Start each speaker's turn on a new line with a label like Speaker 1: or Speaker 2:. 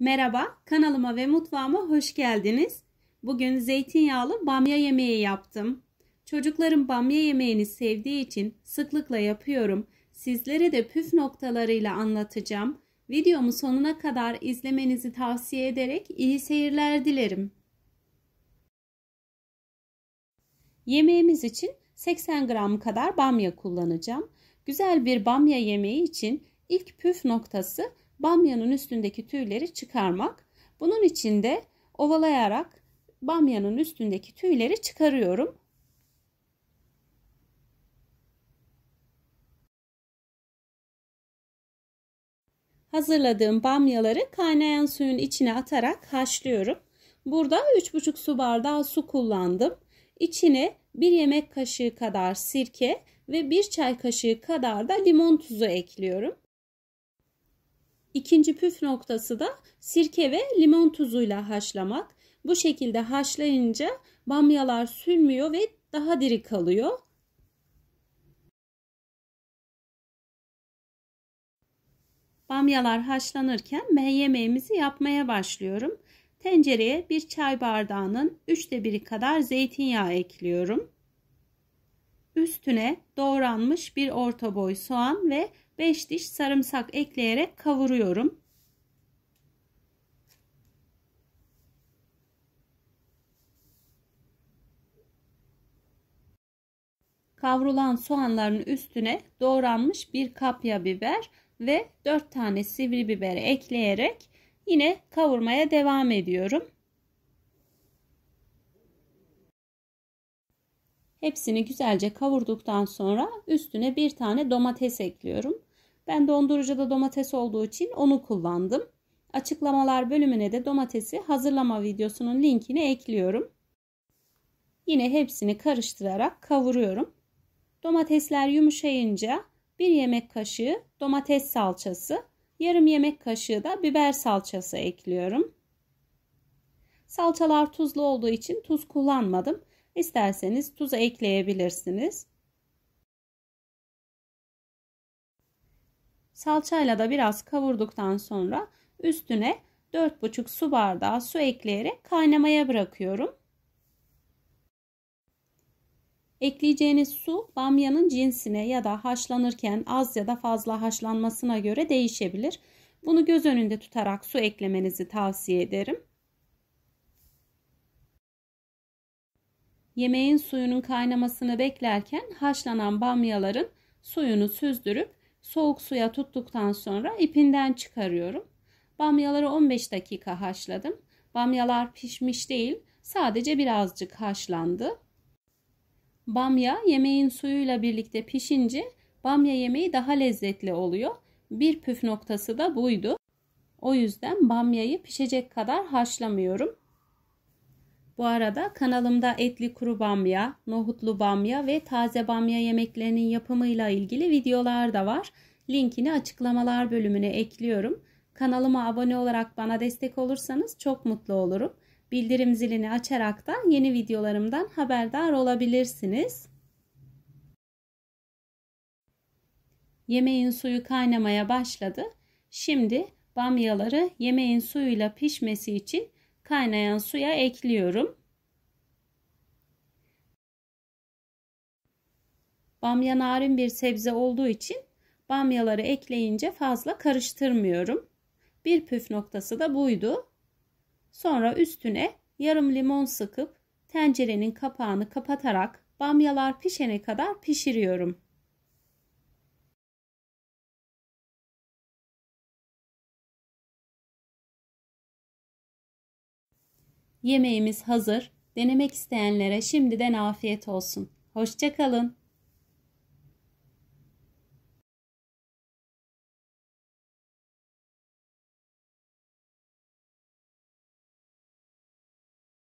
Speaker 1: Merhaba, kanalıma ve mutfağıma hoş geldiniz. Bugün zeytinyağlı bamya yemeği yaptım. Çocuklarım bamya yemeğini sevdiği için sıklıkla yapıyorum. Sizlere de püf noktalarıyla anlatacağım. Videomu sonuna kadar izlemenizi tavsiye ederek iyi seyirler dilerim. Yemeğimiz için 80 gram kadar bamya kullanacağım. Güzel bir bamya yemeği için ilk püf noktası bamyanın üstündeki tüyleri çıkarmak. Bunun için de ovalayarak bamyanın üstündeki tüyleri çıkarıyorum. Hazırladığım bamyaları kaynayan suyun içine atarak haşlıyorum. Burada 3,5 su bardağı su kullandım. İçine 1 yemek kaşığı kadar sirke ve 1 çay kaşığı kadar da limon tuzu ekliyorum. İkinci püf noktası da sirke ve limon tuzuyla haşlamak. Bu şekilde haşlayınca bamyalar sürmüyor ve daha diri kalıyor. Bamyalar haşlanırken ben yemeğimizi yapmaya başlıyorum. Tencereye bir çay bardağının üçte biri kadar zeytinyağı ekliyorum. Üstüne doğranmış bir orta boy soğan ve 5 diş sarımsak ekleyerek kavuruyorum. Kavrulan soğanların üstüne doğranmış bir kapya biber ve 4 tane sivri biber ekleyerek yine kavurmaya devam ediyorum. Hepsini güzelce kavurduktan sonra üstüne bir tane domates ekliyorum. Ben dondurucuda domates olduğu için onu kullandım. Açıklamalar bölümüne de domatesi hazırlama videosunun linkini ekliyorum. Yine hepsini karıştırarak kavuruyorum. Domatesler yumuşayınca 1 yemek kaşığı domates salçası, yarım yemek kaşığı da biber salçası ekliyorum. Salçalar tuzlu olduğu için tuz kullanmadım. İsterseniz tuzu ekleyebilirsiniz. Salçayla da biraz kavurduktan sonra üstüne 4,5 su bardağı su ekleyerek kaynamaya bırakıyorum. Ekleyeceğiniz su bamyanın cinsine ya da haşlanırken az ya da fazla haşlanmasına göre değişebilir. Bunu göz önünde tutarak su eklemenizi tavsiye ederim. Yemeğin suyunun kaynamasını beklerken haşlanan bamyaların suyunu süzdürüp Soğuk suya tuttuktan sonra ipinden çıkarıyorum. Bamyaları 15 dakika haşladım. Bamyalar pişmiş değil, sadece birazcık haşlandı. Bamya yemeğin suyuyla birlikte pişince bamya yemeği daha lezzetli oluyor. Bir püf noktası da buydu. O yüzden bamyayı pişecek kadar haşlamıyorum. Bu arada kanalımda etli kuru bamya, nohutlu bamya ve taze bamya yemeklerinin yapımıyla ilgili videolar da var. Linkini açıklamalar bölümüne ekliyorum. Kanalıma abone olarak bana destek olursanız çok mutlu olurum. Bildirim zilini açarak da yeni videolarımdan haberdar olabilirsiniz. Yemeğin suyu kaynamaya başladı. Şimdi bamyaları yemeğin suyuyla pişmesi için kaynayan suya ekliyorum. Bamya narin bir sebze olduğu için bamyaları ekleyince fazla karıştırmıyorum. Bir püf noktası da buydu. Sonra üstüne yarım limon sıkıp tencerenin kapağını kapatarak bamyalar pişene kadar pişiriyorum. Yemeğimiz hazır. Denemek isteyenlere şimdiden afiyet olsun. Hoşçakalın.